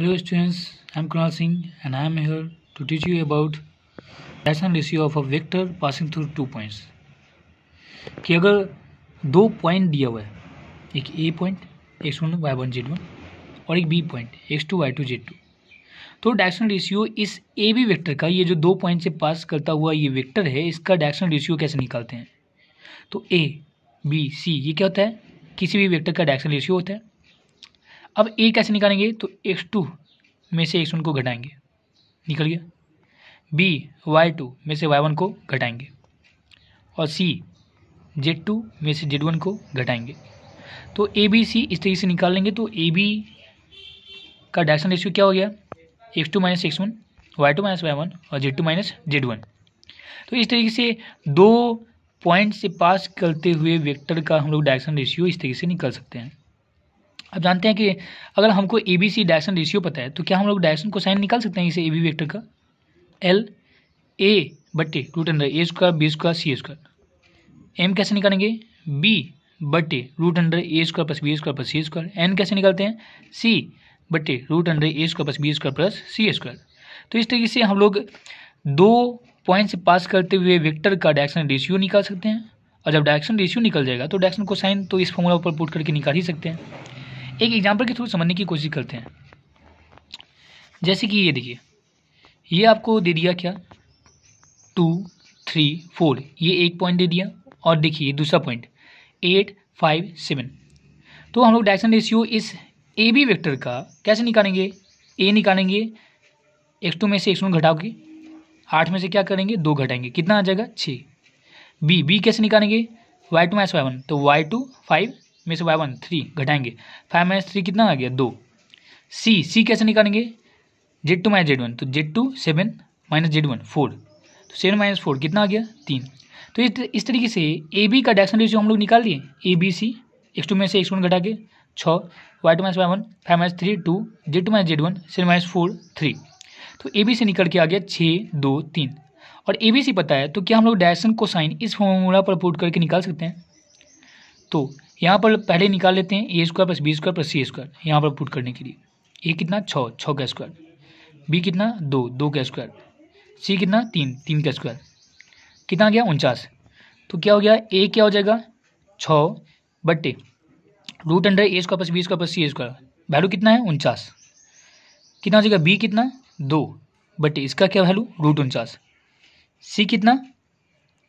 Hello students, I am Kunal Singh and I am here to teach you about rational ratio of a vector passing through two points. कि अगर दो point दिया हुआ है एक A point x one y one z one और एक B point x two y two z two तो डायरेक्शनल रेशियो इस ए बी वेक्टर का ये जो दो पॉइंट से पास करता हुआ ये वेक्टर है इसका डायरेक्शनल रेशियो कैसे निकालते हैं तो ए बी सी ये क्या होता है किसी भी वेक्टर का डायरेक्शनल रेशियो होता है अब ए कैसे निकालेंगे तो एक्स टू में से एक्स वन को घटाएंगे निकल गया बी वाई टू में से वाई वन को घटाएंगे और सी जेड टू में से जेड वन को घटाएंगे तो ए बी सी इस तरीके से निकाल लेंगे तो ए बी का डायरेक्शन रेशियो क्या हो गया x two minus x one y two minus y one और z two minus z one तो इस तरीके से दो पॉइंट से पास करते हुए वेक्टर का हम लोग डायरेक्शन रेशियो इस तरीके से निकाल सकते हैं अब जानते हैं कि अगर हमको A B C direction ratio पता है तो क्या हम लोग डायरेक्शन को साइन निकाल सकते हैं इसे ए बी वेक्टर का एल ए बट्टे root under A square B square C square M कैसे निकालेंगे बी बट्टे root under A square plus B square plus C square N कैसे निकालते हैं सी बट्टे root under A square plus B square plus C square तो इस तरीके से हम लोग दो पॉइंट से पास करते हुए वेक्टर का डायरेक्शन रेशियो निकाल सकते हैं और जब डायरेक्शन रेशियो निकल जाएगा तो डायरेक्शन को साइन तो इस फॉर्मूला पर पुट करके निकाल ही सकते हैं एक एग्जाम्पल के थ्रू समझने की कोशिश करते हैं जैसे कि ये देखिए ये आपको दे दिया क्या टू थ्री फोर ये एक पॉइंट दे दिया और देखिए दूसरा पॉइंट एट फाइव सेवन तो हम लोग डायरेक्शन रेशियो इस ए बी वेक्टर का कैसे निकालेंगे ए निकालेंगे एक्स टू में से एक्स वन घटाओगे आठ में से क्या करेंगे दो घटाएंगे कितना आ जाएगा छः बी बी कैसे निकालेंगे y two minus y one तो वाई टू फाइव में से वाई वन थ्री घटाएंगे फाइव माइनस थ्री कितना आ गया दो सी सी कैसे निकालेंगे z two minus z one तो z two seven minus z one four तो सेवन माइनस फोर कितना आ गया तीन तो इस तरीके से ए बी का डायरेक्शन रेशियो हम लोग निकाल दिए A B C x two में से एक्स वन घटा के छः y two minus y one five minus three two z two minus z one seven minus four three तो ए बी से निकल के आ गया छः दो तीन और ए बी सी पता है तो क्या हम लोग डायरेक्शन को साइन इस फॉर्मूला पर पुट करके निकाल सकते हैं तो यहाँ पर पहले निकाल लेते हैं A square plus B square plus C square यहाँ पर पुट करने के लिए ए कितना छः छः का स्क्वायर बी कितना दो दो का स्क्वायर सी कितना तीन तीन का स्क्वायर कितना गया उनचास तो क्या हो गया ए क्या हो जाएगा छः बट्टे root under A square plus B square plus C square value कितना है उनचास कितना हो जाएगा बी कितना दो बटे इसका क्या वैल्यू रूट उनचास सी कितना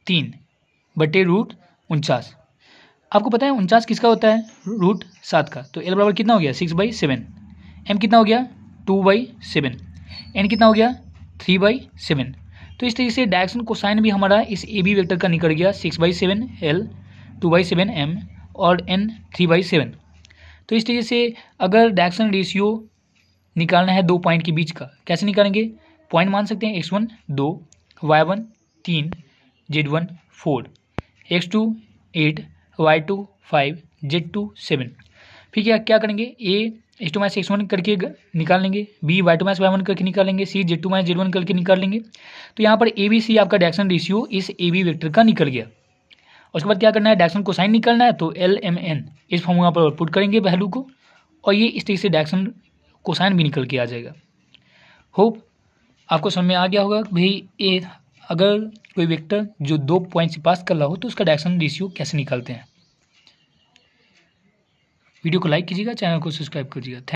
तीन बटे रूट उनचास आपको पता है उनचास किसका होता है रूट सात का तो एल बराबर कितना हो गया सिक्स बाई सेवन एम कितना हो गया टू बाई सेवन एन कितना हो गया थ्री बाई सेवन तो इस तरीके से डायरेक्शन को साइन भी हमारा इस ए बी वेक्टर का निकल गया six by seven L two by seven M और एन थ्री बाई सेवन तो इस तरीके से अगर डायरेक्शन रेशियो निकालना है दो पॉइंट के बीच का कैसे निकालेंगे पॉइंट मान सकते हैं एक्स वन दो वाई वन तीन z one four x two eight y two five z two seven फिर क्या क्या करेंगे A as two minus x one करके निकाल लेंगे B y two minus y one करके निकाल लेंगे C z two minus z one करके निकाल लेंगे तो यहाँ पर ए बी सी आपका डायरेक्शन रेशियो इस ए बी वेक्टर का निकल गया उसके बाद क्या करना है डायरेक्शन को साइन निकालना है तो एल एम एन इस फॉर्मूला पर पुट करेंगे वैल्यू को और ये इस तरीके से डायरेक्शन को साइन भी निकल के आ जाएगा होप आपको समझ में आ गया होगा भाई ए अगर कोई वेक्टर जो दो पॉइंट से पास कर रहा हो तो उसका डायरेक्शन रेशियो कैसे निकालते हैं वीडियो को लाइक कीजिएगा चैनल को सब्सक्राइब कीजिएगा